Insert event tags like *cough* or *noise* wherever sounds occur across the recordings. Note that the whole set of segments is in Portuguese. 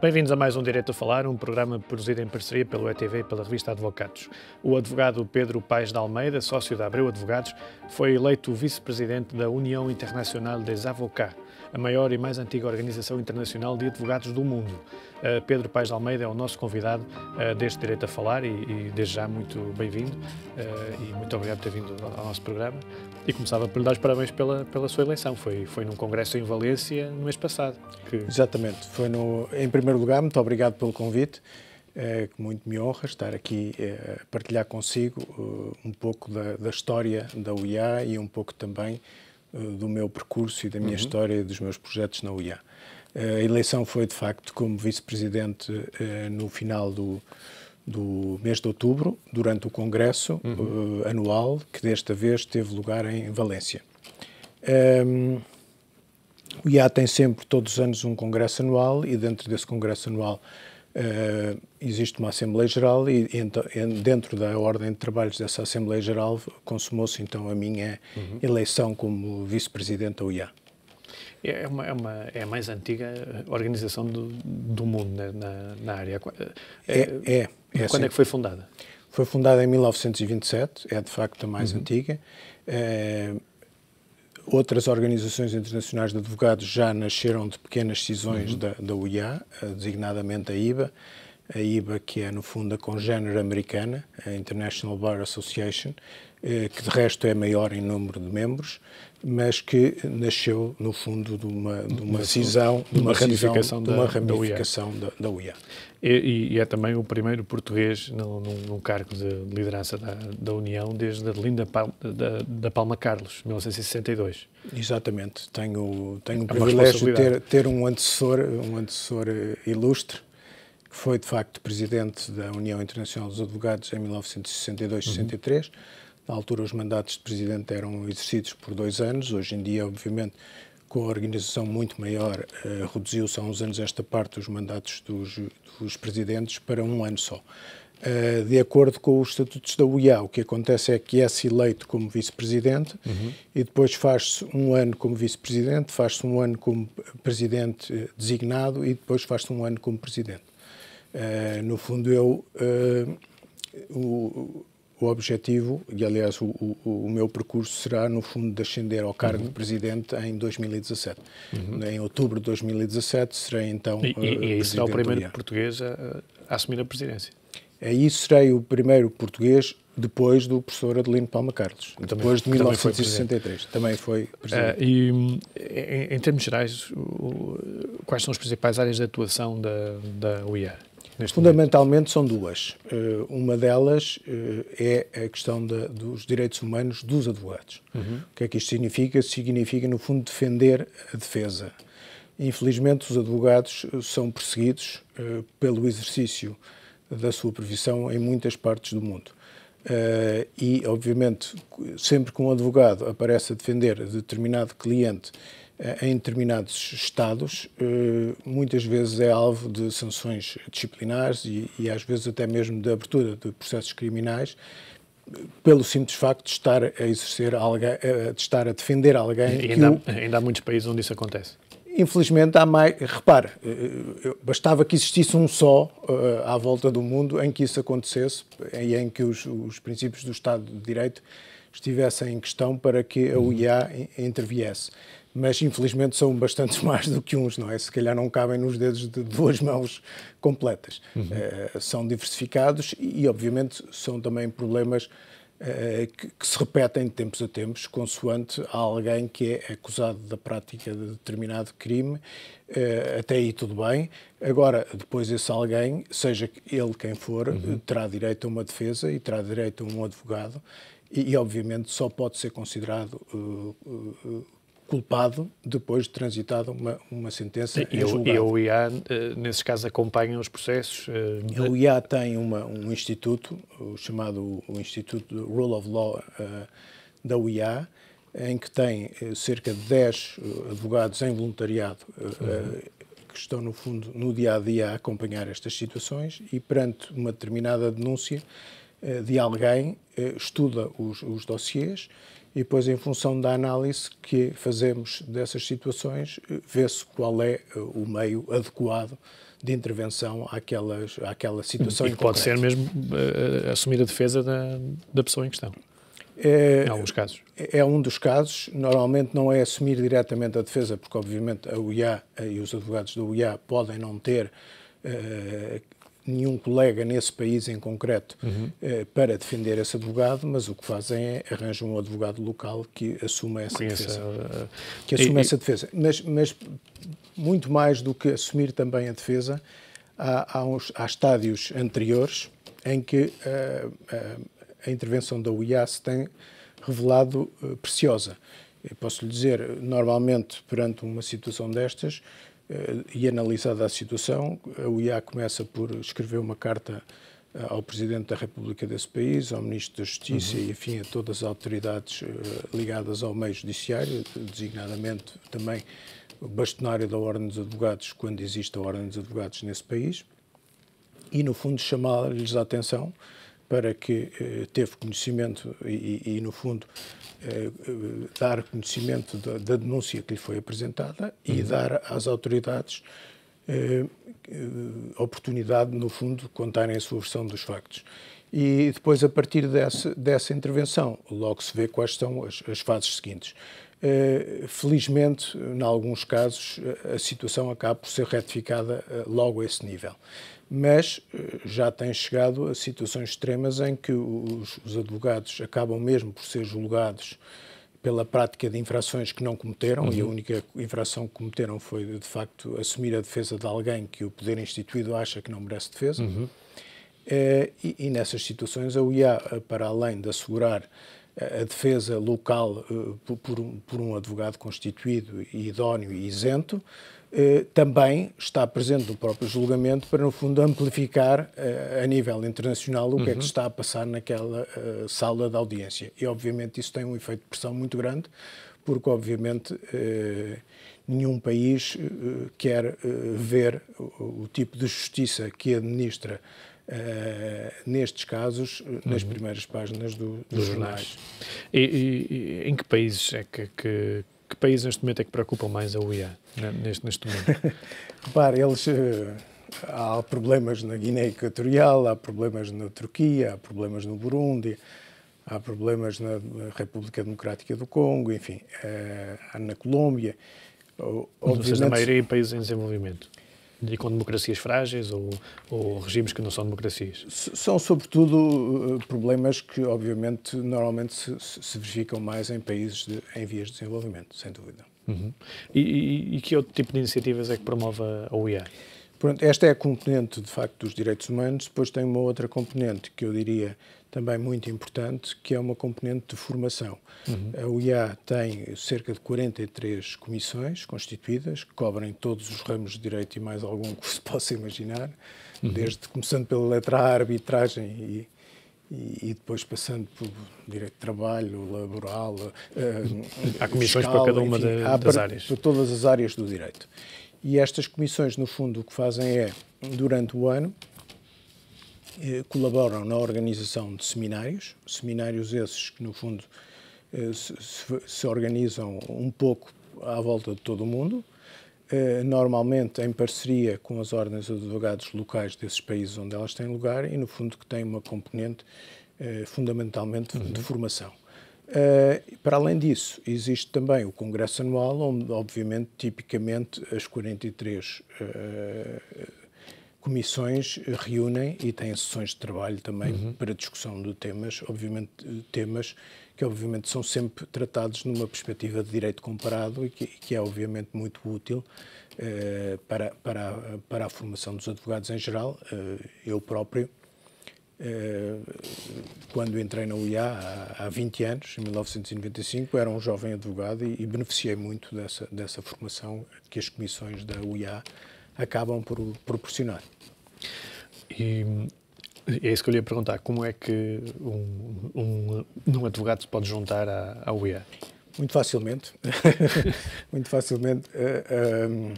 Bem-vindos a mais um Direito a Falar, um programa produzido em parceria pelo ETV e pela revista Advocados. O advogado Pedro Paes de Almeida, sócio da Abreu Advogados, foi eleito vice-presidente da União Internacional des Avocats a maior e mais antiga organização internacional de advogados do mundo. Eh, Pedro Paes de Almeida é o nosso convidado eh, deste Direito a Falar e, e desde já muito bem-vindo eh, e muito obrigado por ter vindo ao, nosso programa. E começava por lhe dar os parabéns pela, pela sua eleição. Foi, foi num congresso em Valência no mês passado. Que... Exatamente. Foi no, em primeiro lugar, muito obrigado pelo convite que é, muito me honra estar aqui é, a partilhar consigo um pouco da, da, história da UIA e um pouco também eh, do meu percurso e da minha uhum. história e dos meus projetos na UIA. Eh, a eleição foi, de facto, como vice-presidente eh, no final do, do mês de outubro, durante o congresso uhum. uh, anual, que desta vez teve lugar em Valência. Um, o IA tem sempre, todos os anos, um congresso anual e dentro desse congresso anual eh, existe uma Assembleia Geral então, e dentro da ordem de trabalhos dessa Assembleia Geral consumou-se então a minha uhum. eleição como vice-presidente da UIA. É, é, uma, é, uma, é a mais antiga organização do, do mundo né, na, na, área. Eh, é, é, é Quando é assim. que foi fundada? Foi fundada em 1927, é de facto a mais uhum. antiga. Eh, Outras organizações internacionais de advogados já nasceram de pequenas cisões uhum. da, da UIA, eh, designadamente a IBA, a IBA que é no fundo a congénera americana, a International Bar Association, eh, que de resto é maior em número de membros, mas que nasceu, no fundo, de uma, de uma cisão, de uma, ramificação, de uma ramificação da, da E, e, é também o primeiro português num, num cargo de liderança da, da União desde a Pal, da, da, Palma Carlos, 1962. Exatamente. Tenho, tenho o é privilégio de ter, ter um antecessor, um antecessor eh, ilustre, que foi, de facto, presidente da União Internacional dos Advogados em 1962-63, uhum na altura, os mandatos de presidente eram exercidos por dois anos, hoje em dia, obviamente, com a organização muito maior, eh, reduziu-se há uns anos esta parte dos mandatos dos, dos presidentes para um ano só. Uh, de acordo com os estatutos da UIA, o que acontece é que é-se eleito como vice-presidente uhum. e depois faz-se um ano como vice-presidente, faz-se um ano como presidente eh, designado e depois faz-se um ano como presidente. Uh, no fundo, eu. Uh, o, o objetivo, e aliás o, o, o, meu percurso será, no fundo, de ascender ao cargo uhum. de presidente em 2017. Uhum. Em outubro de 2017 serei então. E, e, e eh, será o primeiro português a, a, assumir a presidência? Aí é serei o primeiro português depois do professor Adelino Palma Carlos, também, depois de 1963. Também foi presidente. Também foi presidente. Uh, e em, em, termos gerais, o, quais são as principais áreas de atuação da, da UIA? Fundamentalmente momento. são duas. Uh, uma delas uh, é a questão dos direitos humanos dos advogados. Uhum. O que é que isto significa? Significa, no fundo, defender a defesa. Infelizmente, os advogados eh, são perseguidos uh, pelo exercício da sua profissão em muitas partes do mundo. Uh, e, obviamente, sempre que um advogado aparece a defender determinado cliente eh, em determinados estados, eh, muitas vezes é alvo de sanções disciplinares e, e, às vezes até mesmo de abertura de processos criminais eh, pelo simples facto de estar a exercer alguém, de estar a defender alguém. E ainda, o... ainda há muitos países onde isso acontece infelizmente há mais. Repare, bastava que existisse um só à volta do mundo em que isso acontecesse e em que os, os, princípios do Estado de Direito estivessem em questão para que a UIA uhum. interviesse mas infelizmente são bastantes *laughs* mais do que uns, não é? Se calhar não cabem nos dedos de duas mãos completas. Uhum. Uh, são diversificados e, obviamente, são também problemas uh, que, que, se repetem de tempos a tempos, consoante a alguém que é acusado da prática de determinado crime. Uh, até aí tudo bem. Agora, depois esse alguém, seja ele quem for, uhum. terá direito a uma defesa e terá direito a um advogado. E, e obviamente, só pode ser considerado culpado depois de transitada uma, uma sentença e, eu E a OIA, eh, nesses casos, acompanha os processos? Eh, a OIA tem uma, um instituto, o chamado o Instituto Rule of Law eh, da OIA, em que tem cerca de 10 advogados em voluntariado uhum. que estão, no fundo, no dia-a-dia -a, -dia a acompanhar estas situações e, perante uma determinada denúncia de alguém, estuda os, os dossiers e depois, em função da análise que fazemos dessas situações, vê-se qual é eh, o meio adequado de intervenção àquelas, àquela situação. E pode ser mesmo uh, assumir a defesa da, da pessoa em questão. É, em alguns casos. É, é um dos casos. Normalmente não é assumir diretamente a defesa, porque, obviamente, a UIA e os advogados da UIA podem não ter uh, nenhum colega nesse país em concreto uhum. eh, para defender esse advogado, mas o que fazem é arranjam um advogado local que assuma essa Conheça, defesa. Uh, que assuma e, essa defesa. Mas, mas, muito mais do que assumir também a defesa, há, há, uns, há estádios anteriores em que uh, uh, a intervenção da UIA se tem revelado preciosa. Eu posso lhe dizer, normalmente, perante uma situação destas, eh, e analisada a situação, o IA começa por escrever uma carta eh, ao Presidente da República desse país, ao Ministro da Justiça uhum. e, afim, a todas as autoridades eh, ligadas ao meio judiciário, designadamente também o bastonário da Ordem dos Advogados, quando existe a Ordem dos Advogados nesse país, e, no fundo, chamar-lhes a atenção para que eh, teve conhecimento e, e, no fundo, eh, eh, dar conhecimento da, da, denúncia que lhe foi apresentada uhum. e dar às autoridades eh, eh, oportunidade, no fundo, de contarem a sua versão dos factos e depois, a partir desse, dessa intervenção, logo se vê quais são as, as fases seguintes. Uh, felizmente, em alguns casos, a situação acaba por ser retificada uh, logo a esse nível. Mas uh, já tem chegado a situações extremas em que os, os advogados acabam mesmo por ser julgados pela prática de infrações que não cometeram, uhum. e a uhum. única infração que cometeram foi, de facto, assumir a defesa de alguém que o poder instituído acha que não merece defesa. Uhum. Eh, e, e, nessas situações a OIA, eh, para além de assegurar eh, a defesa local por um, por um advogado constituído, idóneo e isento, também está presente no próprio julgamento para, no fundo, amplificar a nível internacional o que uhum. é que uhum. está a passar naquela sala de audiência. E, obviamente, isso tem um efeito de pressão muito grande, porque, obviamente, nenhum país quer ver o tipo de justiça que administra eh, nestes casos, nas primeiras páginas do, dos, jornais. jornais. E, e, e, em que países é que, que que países neste momento é que preocupam mais a UIA, né, neste, neste momento? *laughs* Repare, eles. Eh, há problemas na Guiné Equatorial, há problemas na Turquia, há problemas no Burundi, há problemas na República Democrática do Congo, enfim, eh, há na Colômbia. Ou seja, na maioria em países em desenvolvimento de, com democracias frágeis ou, ou, regimes que não são democracias? São, sobretudo, eh, problemas que, obviamente, normalmente se, se verificam mais em países de, em vias de desenvolvimento, sem dúvida. Uhum. E, e, e, que outro tipo de iniciativas é que promove a OEA? Pronto, esta é a componente, de facto, dos direitos humanos. Depois tem uma outra componente que eu diria também muito importante, que é uma componente de formação. Uhum. A UIA tem cerca de 43 comissões constituídas, que cobrem todos os ramos de direito e mais algum que se *laughs* possa imaginar, uhum. desde começando pela letra A, arbitragem e, e, e, depois passando por direito de trabalho, laboral. Uh, há comissões fiscal, para cada uma enfim, da, das para, áreas. Para todas as áreas do direito. E estas comissões, no fundo, o que fazem é, durante o ano, eh, colaboram na organização de seminários, seminários esses que, no fundo, eh, se organizam um pouco à volta de todo o mundo, eh, normalmente em parceria com as ordens de advogados locais desses países onde elas têm lugar e, no fundo, que tem uma componente fundamentalmente de uhum. formação. Uh, para além disso, existe também o Congresso Anual, onde, obviamente, tipicamente as 43 uh, comissões eh, reúnem e têm sessões de trabalho também uhum. para discussão de temas, obviamente eh, temas que obviamente são sempre tratados numa perspectiva de direito comparado e que, que é obviamente muito útil eh, para, para, a, para a formação dos advogados em geral. eu próprio, quando entrei na UIA há, há 20 anos, em 1995, era um jovem advogado e, e beneficiei muito dessa, dessa formação que as comissões da UIA acabam por proporcionar. E é isso que eu lhe ia perguntar. Como é que um, um, um advogado se pode juntar à, à UEA? Muito facilmente. *laughs* Muito facilmente. Uh, eh, um, eh,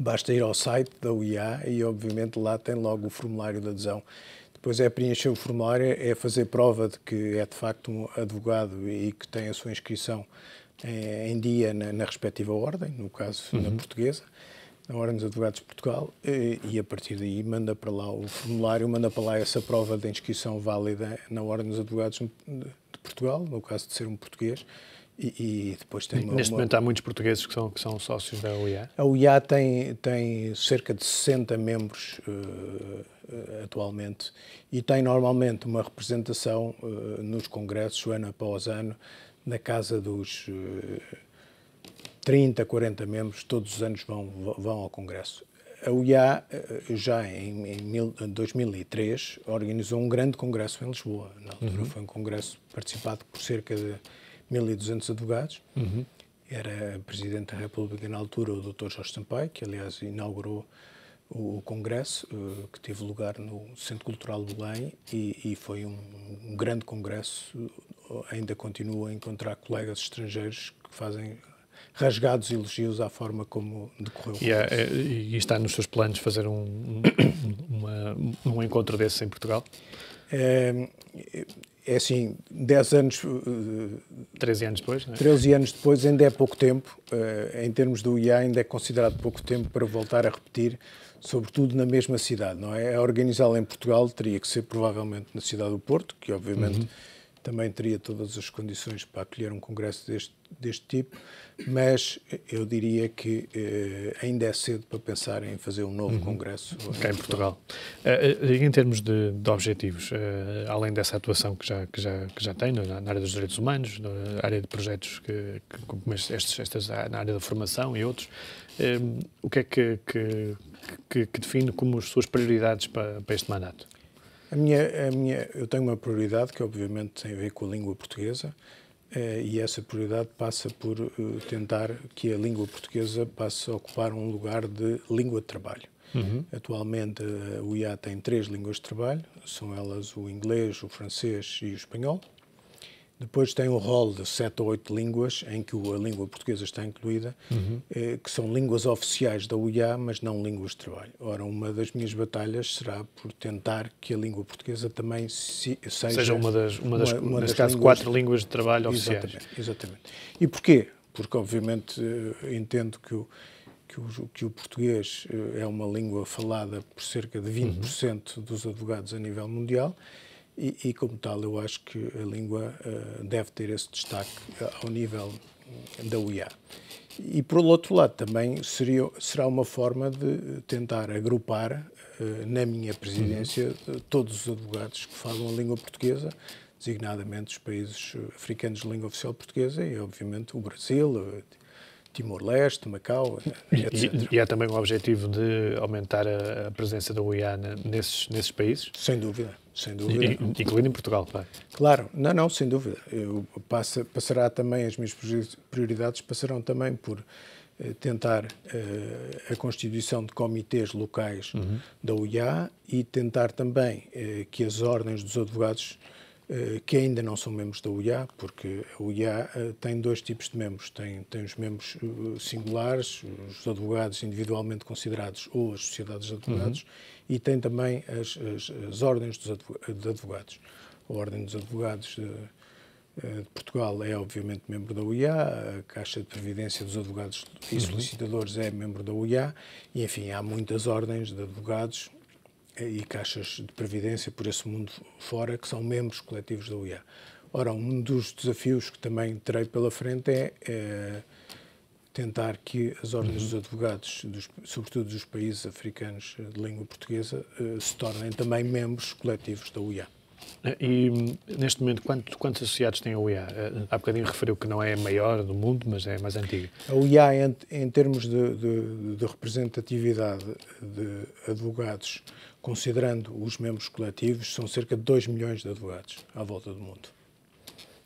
basta ir ao site da UEA e, obviamente, lá tem logo o formulário de adesão. Depois é preencher o formulário, é fazer prova de que é de facto um advogado e que tem a sua inscrição em, eh, em dia na, na respectiva ordem, no caso uhum. na portuguesa na Ordem dos Advogados de Portugal eh, e, a partir daí manda para lá o formulário, manda para lá essa prova de inscrição válida na Ordem dos Advogados de Portugal, no caso de ser um português, e, e depois tem uma, Neste uma... momento há muitos portugueses que são, que são sócios da UIA? A UIA tem, tem cerca de 60 membros uh, atualmente e tem normalmente uma representação uh, nos congressos, ano após ano, na casa dos... Uh, 30, 40 membros, todos os anos vão, vão ao Congresso. A UIA, eh, já em, em 2003, organizou um grande congresso em Lisboa. Na altura uhum. foi um congresso participado por cerca de 1.200 advogados. Uhum. Era Presidente da República, na altura, o Dr. Jorge Sampaio, que, aliás, inaugurou o congresso eh, que teve lugar no Centro Cultural do Belém e, e, foi um, um, grande congresso. Ainda continuo a encontrar colegas estrangeiros que fazem rasgados elogios à forma como decorreu. E, é, e está nos seus planos fazer um, uma, um encontro desses em Portugal? É, é assim, 10 anos. 13 eh, anos depois, não é? 13 anos depois ainda é pouco tempo, eh, em termos do IA, ainda é considerado pouco tempo para voltar a repetir, sobretudo na mesma cidade, não é? A organizá-la em Portugal teria que ser provavelmente na cidade do Porto, que obviamente. Uhum também teria todas as condições para acolher um congresso deste, deste tipo, mas eu diria que eh, ainda é cedo para pensar em fazer um novo uhum. congresso. Cá em Portugal. Uh, em termos de, de objetivos, uh, além dessa atuação que já, que já, que já tem na, na área dos direitos humanos, na área de projetos que, que como estes, estes, na área da formação e outros, o que é que, que, que, define como as suas prioridades para, para este mandato? A minha, a minha, eu tenho uma prioridade que, obviamente, tem a ver com a língua portuguesa eh, e essa prioridade passa por eh, tentar que a língua portuguesa passe a ocupar um lugar de língua de trabalho. Uhum. Atualmente, eh, o IA tem três línguas de trabalho, são elas o inglês, o francês e o espanhol. Depois tem o rol de sete ou oito línguas, em que a língua portuguesa está incluída, uhum. eh, que são línguas oficiais da UIA, mas não línguas de trabalho. Ora, uma das minhas batalhas será por tentar que a língua portuguesa também se, seja, seja, uma das, uma das, uma, uma das caso, línguas, quatro línguas de trabalho oficiais. Exatamente, exatamente. E porquê? Porque, obviamente, eh, entendo que o, que o, que o português eh, é uma língua falada por cerca de 20% uhum. dos advogados a nível mundial e, e, como tal, eu acho que a língua uh, deve ter esse destaque eh, ao nível hum, da UIA. E, por outro lado, também seria, será uma forma de tentar agrupar uh, na minha presidência uhum. todos os advogados que falam a língua portuguesa, designadamente os países africanos de língua oficial portuguesa e, obviamente, o Brasil, Timor-Leste, Macau, eh, etc. E, e, há é também o objetivo de aumentar a, a presença da UIA nesses, nesses países? Sem dúvida, sem dúvida. E, incluindo em Portugal, claro. Claro, não, não, sem dúvida. Eu passa, passará também, as minhas prioridades passarão também por eh, tentar uh, a constituição de comitês locais uhum. da OIA e tentar também uh, que as ordens dos advogados eh, que ainda não são membros da UIA, porque a UIA eh, tem dois tipos de membros. Tem, tem os membros eh, singulares, os advogados individualmente considerados ou as sociedades de advogados, uhum. e tem também as, as, as ordens dos advogados. A Ordem dos Advogados de, de, Portugal é, obviamente, membro da UIA, a Caixa de Previdência dos Advogados e uhum. Solicitadores uhum. é membro da UIA, e, enfim, há muitas ordens de advogados e caixas de previdência por esse mundo fora, que são membros coletivos da UIA. Ora, um dos desafios que também terei pela frente é, é tentar que as ordens uhum. dos advogados, dos, sobretudo dos países africanos de língua portuguesa, eh, se tornem também membros coletivos da UIA. E neste momento, quantos, quantos associados tem a UIA? Eh, há bocadinho referiu que não é a maior do mundo, mas é a mais antiga. A UIA, em, em termos de, de, de, representatividade de advogados, considerando os membros coletivos, são cerca de 2 milhões de advogados à volta do mundo.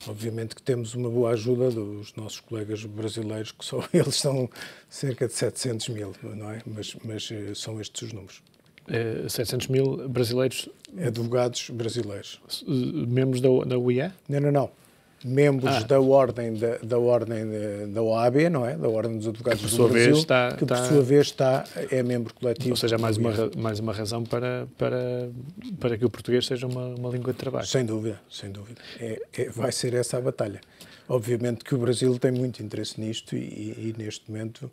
Obviamente que temos uma boa ajuda dos nossos colegas brasileiros, que só *laughs* eles são cerca de 700 mil, não é? Mas, mas eh, são estes os números. É, 700 mil brasileiros. Advogados brasileiros. Membros da, da UIA? Não, não, não. Membros ah. da ordem, da, da ordem da OAB, não é? Da ordem dos advogados que, do Brasil, vez, está, que está... por sua vez está é membro coletivo. Ou seja, é mais uma mais uma razão para para para que o português seja uma, uma língua de trabalho. Sem dúvida, sem dúvida. É, é, vai ser essa a batalha. Obviamente que o Brasil tem muito interesse nisto e, e, e neste momento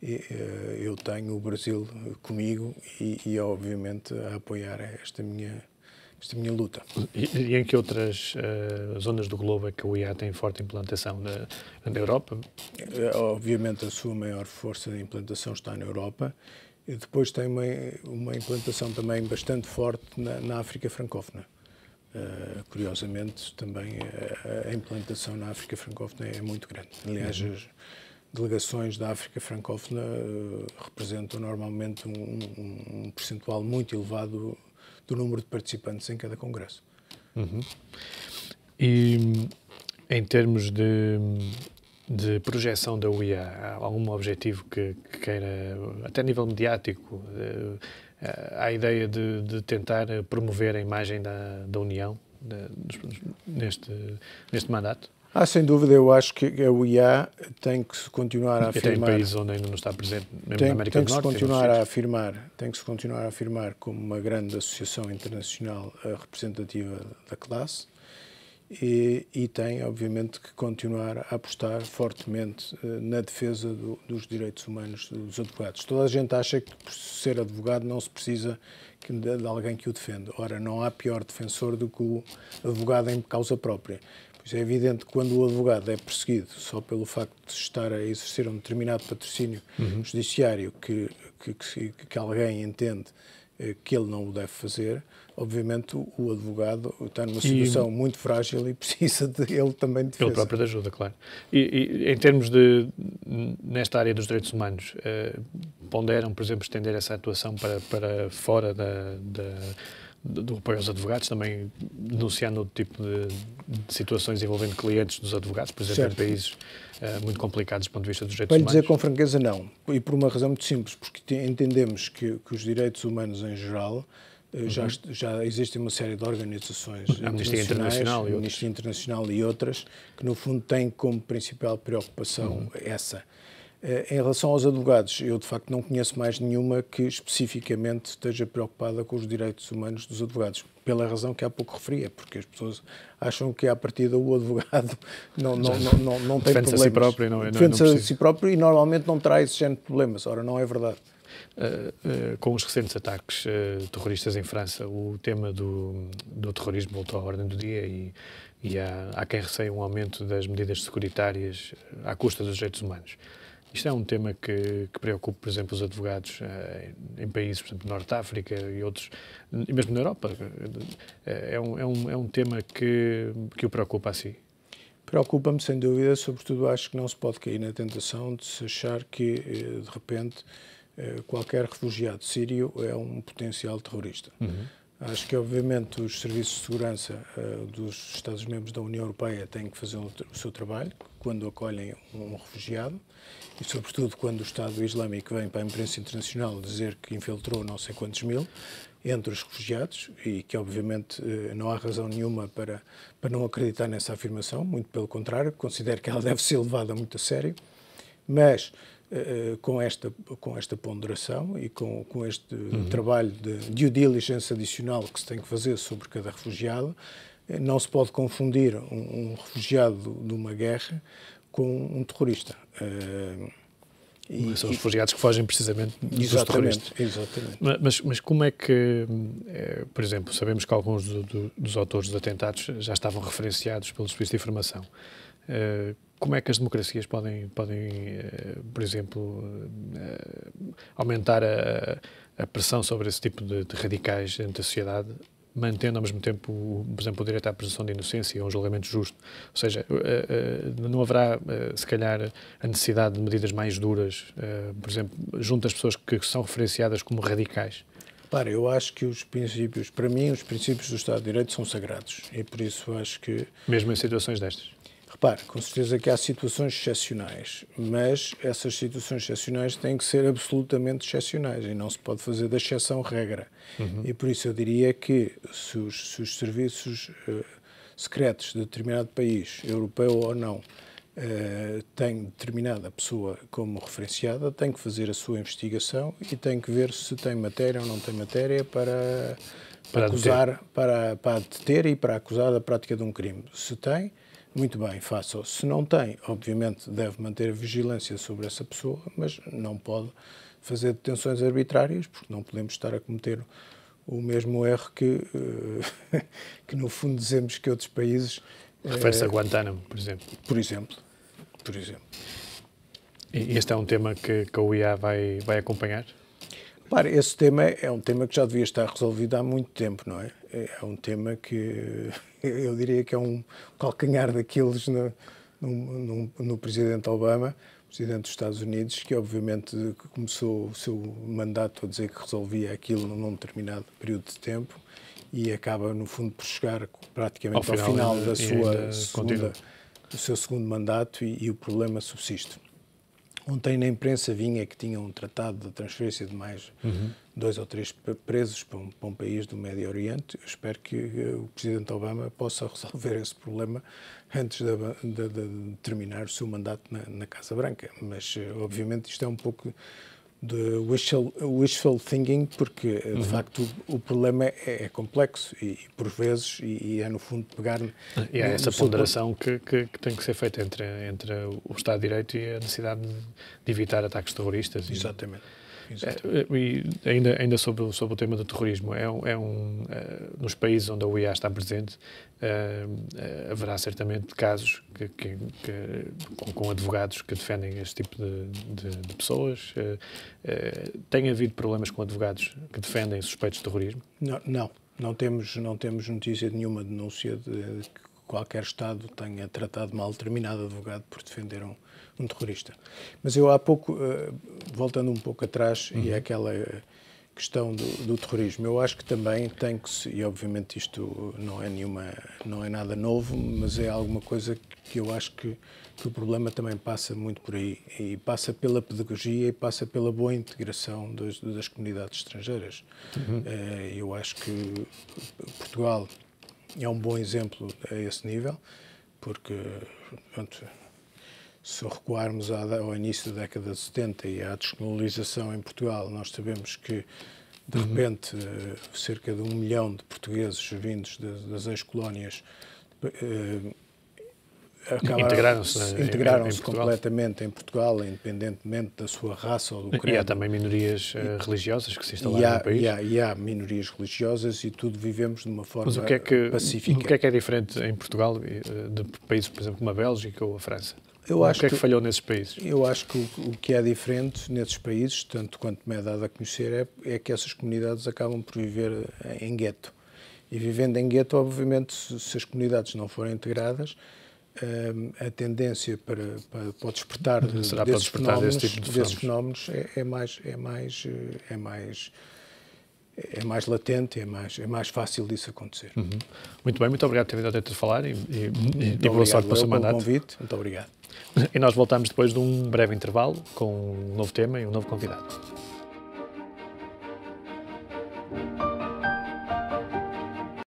eh, eu tenho o Brasil comigo e, e obviamente, a apoiar esta minha, esta minha luta. E, e em que outras uh, zonas do globo é que o IA tem forte implantação na, na Europa? Eh, obviamente, a sua maior força de implantação está na Europa. E depois tem uma, uma implantação também bastante forte na, na África francófona. Uh, curiosamente, também a, a implantação na África francófona é muito grande. Aliás, uhum delegações da África francófona uh, representam normalmente um, um, um, percentual muito elevado do número de participantes em cada congresso. Uhum. E em termos de, de projeção da UIA, há algum objetivo que, que queira, até a nível mediático, uh, a ideia de, de, tentar promover a imagem da, da União de, neste, neste mandato? Ah, sem dúvida, eu acho que a UIA tem que se continuar a afirmar. E tem países onde ainda não está presente, mesmo tem, na América tem que Norte. Se continuar a afirmar, tem que se continuar a afirmar como uma grande associação internacional eh, representativa da classe e, e tem, obviamente, que continuar a apostar fortemente eh, na defesa do, dos direitos humanos dos advogados. Toda a gente acha que por ser advogado não se precisa de alguém que o defenda. Ora, não há pior defensor do que o advogado em causa própria é evidente que quando o advogado é perseguido só pelo facto de estar a exercer um determinado patrocínio uhum. judiciário que, que, que, que alguém entende eh, que ele não o deve fazer, obviamente o advogado está numa situação e, muito frágil e *laughs* precisa de ele também de Ele próprio de ajuda, claro. E, e, em termos de, nesta área dos direitos humanos, eh, ponderam, por exemplo, estender essa atuação para, para fora da, da do apoio aos advogados, também denunciando outro tipo de, de situações envolvendo clientes dos advogados, por exemplo, certo. em países uh, muito complicados do ponto de vista dos direitos Para humanos? Para dizer com franqueza, não. E por uma razão muito simples, porque entendemos que, que os direitos humanos em geral eh, uhum. já, já existem uma série de organizações a Amnistia Internacional, e Amnistia Internacional e outras, que no fundo têm como principal preocupação uhum. essa. Eh, em relação aos advogados, eu de facto não conheço mais nenhuma que especificamente esteja preocupada com os direitos humanos dos advogados, pela razão que há pouco referia, é porque as pessoas acham que, à partida, o advogado *laughs* não, não, não, não, não tem Defende problemas. Defende-se a si próprio, não é? É, a si próprio e normalmente não traz esse género de problemas. Ora, não é verdade. Uh, uh, com os recentes ataques uh, terroristas em França, o tema do, do terrorismo voltou à ordem do dia e, e há, há quem receia um aumento das medidas securitárias à custa dos direitos humanos. Isto é um tema que, que preocupa, por exemplo, os advogados eh, em países, por exemplo, Norte África e outros, e mesmo na Europa. Eh, é um, é um, é um tema que, que o preocupa a si? Preocupa-me, sem dúvida, sobretudo acho que não se pode cair na tentação de se achar que, eh, de repente, qualquer refugiado sírio é um potencial terrorista. Uhum. Acho que, obviamente, os serviços de segurança uh, dos Estados-membros da União Europeia têm que fazer o, seu trabalho quando acolhem um refugiado e, sobretudo, quando o Estado Islâmico vem para a imprensa internacional dizer que infiltrou não sei quantos mil entre os refugiados e que, obviamente, eh, não há razão nenhuma para, para não acreditar nessa afirmação, muito pelo contrário, considero que ela deve ser levada muito a sério. Mas eh, com esta com esta ponderação e com, com este uhum. trabalho de due diligence adicional que se tem que fazer sobre cada refugiado eh, não se pode confundir um, um refugiado de uma guerra com um terrorista uh, e, são os refugiados que fogem precisamente dos terroristas. Exatamente. Mas, mas como é que, por exemplo, sabemos que alguns do, do, dos autores dos atentados já estavam referenciados pelo Serviço de Informação. Uh, como é que as democracias podem, podem eh, por exemplo, eh, aumentar a, a pressão sobre esse tipo de, de radicais dentro da sociedade, mantendo ao mesmo tempo, por exemplo, o direito à presunção de inocência e a um julgamento justo? Ou seja, eh, não haverá, se calhar, a necessidade de medidas mais duras, por exemplo, junto às pessoas que são referenciadas como radicais? Para, eu acho que os princípios, para mim, os princípios do Estado de Direito são sagrados e por isso acho que. Mesmo em situações destas? Repare, com certeza que há situações excepcionais, mas essas situações excepcionais têm que ser absolutamente excepcionais e não se pode fazer da exceção regra. Uhum. E por isso eu diria que se os, se os serviços uh, secretos de determinado país, europeu ou não, Uh, determinada pessoa como referenciada, tem que fazer a sua investigação e tem que ver se tem matéria ou não tem matéria para, para acusar, Para, para deter e para acusar da prática de um crime. Se tem, muito bem, faça-o. Se não tem, obviamente deve manter a vigilância sobre essa pessoa, mas não pode fazer detenções arbitrárias, porque não podemos estar a cometer o mesmo erro que, eh, *laughs* que no fundo, dizemos que outros países. Eh, Refere-se é, a Guantánamo, por exemplo. Por exemplo. Por exemplo. E este é um tema que, que a UIA vai, vai acompanhar? Claro, esse tema é um tema que já devia estar resolvido há muito tempo, não é? É, é um tema que *laughs* eu diria que é um calcanhar daqueles no, no, no, presidente Obama, presidente dos Estados Unidos, que obviamente começou o seu mandato a dizer que resolvia aquilo num determinado período de tempo e acaba no fundo por chegar praticamente ao final, ao final da sua segunda, do seu segundo mandato e, e o problema subsiste. Ontem na imprensa vinha que tinham um tratado de transferência de mais uhum dois ou três presos para um, para um país do Médio Oriente. Eu espero que eh, o Presidente Obama possa resolver esse problema antes de, de, de terminar o seu mandato na, na, Casa Branca. Mas, eh, obviamente, isto é um pouco de wishful, wishful thinking, porque, eh, de uhum. facto, o, o problema é, é, complexo e, por vezes, e, e é, no fundo, pegar... Ah, e é no, essa no ponderação que, que, que, tem que ser feita entre, entre o Estado de Direito e a necessidade de evitar ataques terroristas. Exatamente. E... É, é, e ainda, ainda sobre, sobre o tema do terrorismo, é, um, é um, uh, nos países onde a OEA está presente, uh, uh, haverá certamente casos que, que, que com, com, advogados que defendem este tipo de, de, de pessoas. tem havido problemas com advogados que defendem suspeitos de terrorismo? Não, não, não, temos, não temos notícia de nenhuma denúncia de, de que qualquer Estado tenha tratado mal determinado advogado por defender um um terrorista. Mas eu há pouco, uh, voltando um pouco atrás, uhum. e aquela eh, questão do, do, terrorismo, eu acho que também tem que se, e obviamente isto não é nenhuma, não é nada novo, mas é alguma coisa que eu acho que, que o problema também passa muito por aí, e passa pela pedagogia e passa pela boa integração das, das comunidades estrangeiras. Uhum. Uh, eu acho que Portugal é um bom exemplo a esse nível, porque pronto, se recuarmos ao início da década de 70 e à descolonização em Portugal, nós sabemos que, de uhum. repente, eh, cerca de um milhão de portugueses vindos das ex-colónias eh, integraram-se né, integraram completamente em Portugal, independentemente da sua raça ou do credo. E há também minorias eh, religiosas que se instalaram há, no país. E há, e há, minorias religiosas e tudo vivemos de uma forma Mas o que é que, pacífica. O que é que é diferente em Portugal de países, por exemplo, como a Bélgica ou a França? Eu o acho que é que, falhou nesses países? Eu acho que o, o, que é diferente nesses países, tanto quanto me é dado a conhecer, é, é que essas comunidades acabam por viver em gueto. E vivendo em gueto, obviamente, se, se as comunidades não forem integradas, um, a tendência para, para, para o despertar, de, desses, para despertar fenómenos, desse tipo de desses fenómenos é, é, mais é mais é mais é mais latente, é mais, é mais fácil disso acontecer. Uhum. Muito bem, muito obrigado por ter vindo ao de Falar e, e, e, e sorte para o seu mandato. Convite. Muito obrigado. E nós voltamos depois de um breve intervalo com um novo tema e um novo convidado.